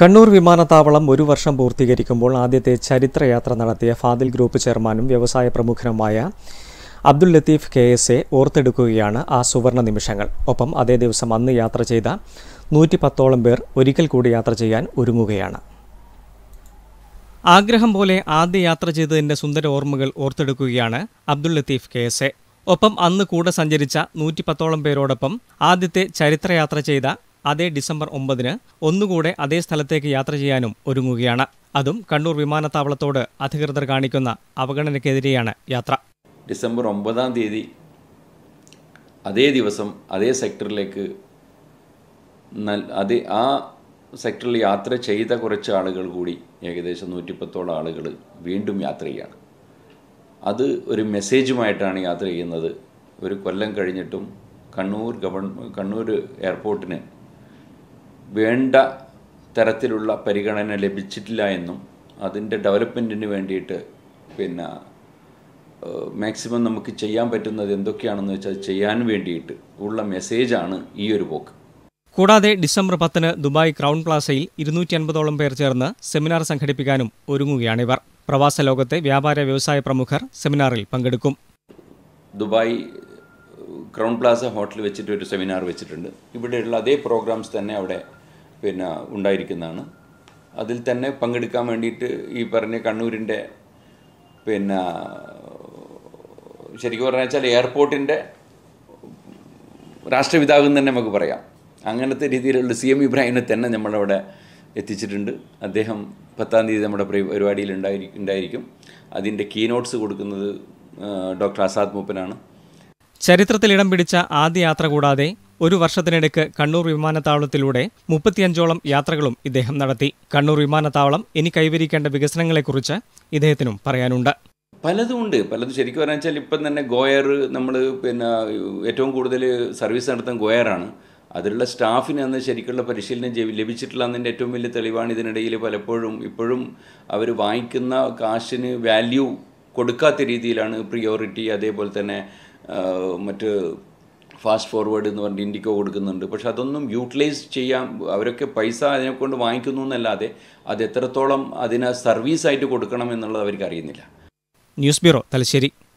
കണ്ണൂർ വിമാനത്താവളം ഒരു വർഷം പൂർത്തീകരിക്കുമ്പോൾ ആദ്യത്തെ ചരിത്രയാത്ര നടത്തിയ ഫാദിൽ ഗ്രൂപ്പ് ചെയർമാനും വ്യവസായ പ്രമുഖനുമായ Abdul Latheef K S A ഓർത്തെടുക്കുകയാണ് ആ സുവർണ നിമിഷങ്ങൾ ഒപ്പം അതേ ദിവസം അന്ന് യാത്ര ചെയ്ത നൂറ്റി പത്തോളം പേർ ഒരിക്കൽ കൂടി യാത്ര ചെയ്യാൻ ഒരുങ്ങുകയാണ് ആഗ്രഹം പോലെ ആദ്യ യാത്ര ചെയ്തതിൻ്റെ സുന്ദര ഓർമ്മകൾ ഓർത്തെടുക്കുകയാണ് Abdul Latheef K S A ഒപ്പം അന്ന് കൂടെ സഞ്ചരിച്ച നൂറ്റി പത്തോളം പേരോടൊപ്പം ആദ്യത്തെ ചരിത്രയാത്ര ചെയ്ത അതേ ഡിസംബർ ഒമ്പതിന് ഒന്നുകൂടെ അതേ സ്ഥലത്തേക്ക് യാത്ര ചെയ്യാനും ഒരുങ്ങുകയാണ് അതും കണ്ണൂർ വിമാനത്താവളത്തോട് അധികൃതർ കാണിക്കുന്ന അവഗണനയ്ക്കെതിരെയാണ് യാത്ര ഡിസംബർ ഒമ്പതാം തീയതി അതേ ദിവസം അതേ സെക്ടറിലേക്ക് അതേ ആ സെക്ടറിൽ യാത്ര ചെയ്ത കുറച്ച് ആളുകൾ കൂടി ഏകദേശം നൂറ്റിപ്പത്തോളം ആളുകൾ വീണ്ടും യാത്ര ചെയ്യുകയാണ് അത് ഒരു മെസ്സേജുമായിട്ടാണ് യാത്ര ചെയ്യുന്നത് ഒരു കൊല്ലം കഴിഞ്ഞിട്ടും കണ്ണൂർ ഗവൺ കണ്ണൂർ എയർപോർട്ടിന് വേണ്ട തരത്തിലുള്ള പരിഗണന ലഭിച്ചിട്ടില്ല എന്നും അതിൻ്റെ ഡെവലപ്മെൻറ്റിന് വേണ്ടിയിട്ട് പിന്നെ മാക്സിമം നമുക്ക് ചെയ്യാൻ പറ്റുന്നത് എന്തൊക്കെയാണെന്ന് വെച്ചാൽ ചെയ്യാൻ വേണ്ടിയിട്ട് ഉള്ള മെസ്സേജാണ് ഈ ഒരു പോക്ക് കൂടാതെ ഡിസംബർ പത്തിന് ദുബായ് ക്രൗൺ പ്ലാസയിൽ ഇരുന്നൂറ്റി അൻപതോളം പേർ ചേർന്ന് സെമിനാർ സംഘടിപ്പിക്കാനും ഒരുങ്ങുകയാണിവർ പ്രവാസ ലോകത്തെ വ്യാപാര വ്യവസായ പ്രമുഖർ സെമിനാറിൽ പങ്കെടുക്കും ദുബായ് ക്രൗൺ പ്ലാസ ഹോട്ടലിൽ വെച്ചിട്ട് ഒരു സെമിനാർ വെച്ചിട്ടുണ്ട് ഇവിടെയുള്ള അതേ പ്രോഗ്രാംസ് തന്നെ അവിടെ പിന്നെ ഉണ്ടായിരിക്കുന്നതാണ് അതിൽ തന്നെ പങ്കെടുക്കാൻ വേണ്ടിയിട്ട് ഈ പറഞ്ഞ കണ്ണൂരിൻ്റെ പിന്നെ ശരിക്കും പറഞ്ഞു വെച്ചാൽ എയർപോർട്ടിൻ്റെ രാഷ്ട്രപിതാവ് എന്ന് തന്നെ നമുക്ക് പറയാം അങ്ങനത്തെ രീതിയിലുള്ള സി എം ഇബ്രാഹിമിനെ തന്നെ നമ്മളവിടെ എത്തിച്ചിട്ടുണ്ട് അദ്ദേഹം പത്താം തീയതി നമ്മുടെ പരിപാടിയിൽ ഉണ്ടായിരി ഉണ്ടായിരിക്കും അതിൻ്റെ കീ നോട്ട്സ് കൊടുക്കുന്നത് ഡോക്ടർ ആസാദ് മൂപ്പനാണ് ചരിത്രത്തിൽ ഇടം പിടിച്ച ആദ്യ യാത്ര കൂടാതെ ഒരു വർഷത്തിനിടയ്ക്ക് കണ്ണൂർ വിമാനത്താവളത്തിലൂടെ മുപ്പത്തിയഞ്ചോളം യാത്രകളും ഇദ്ദേഹം നടത്തി കണ്ണൂർ വിമാനത്താവളം ഇനി കൈവരിക്കേണ്ട വികസനങ്ങളെക്കുറിച്ച് ഇദ്ദേഹത്തിനും പറയാനുണ്ട് പലതും ഉണ്ട് പലതും ശരിക്കും പറഞ്ഞാൽ വെച്ചാൽ ഇപ്പം തന്നെ ഗോയർ നമ്മൾ പിന്നെ ഏറ്റവും കൂടുതൽ സർവീസ് നടത്തുന്ന ഗോയറാണ് അതിലുള്ള സ്റ്റാഫിന് അന്ന് ശരിക്കുള്ള പരിശീലനം ലഭിച്ചിട്ടില്ല എന്നതിൻ്റെ ഏറ്റവും വലിയ തെളിവാണ് ഇതിനിടയിൽ പലപ്പോഴും ഇപ്പോഴും അവർ വാങ്ങിക്കുന്ന കാശിന് വാല്യൂ കൊടുക്കാത്ത രീതിയിലാണ് പ്രിയോറിറ്റി അതേപോലെ തന്നെ മറ്റ് ഫാസ്റ്റ് ഫോർവേഡ് എന്ന് പറഞ്ഞിട്ട് ഇൻഡിക്കോ കൊടുക്കുന്നുണ്ട് പക്ഷെ അതൊന്നും യൂട്ടിലൈസ് ചെയ്യാൻ അവരൊക്കെ പൈസ അതിനെക്കൊണ്ട് വാങ്ങിക്കുന്നു എന്നല്ലാതെ അത് എത്രത്തോളം അതിന് സർവീസായിട്ട് കൊടുക്കണം എന്നുള്ളത് അവർക്ക് അറിയുന്നില്ല ന്യൂസ് ബ്യൂറോ തലശ്ശേരി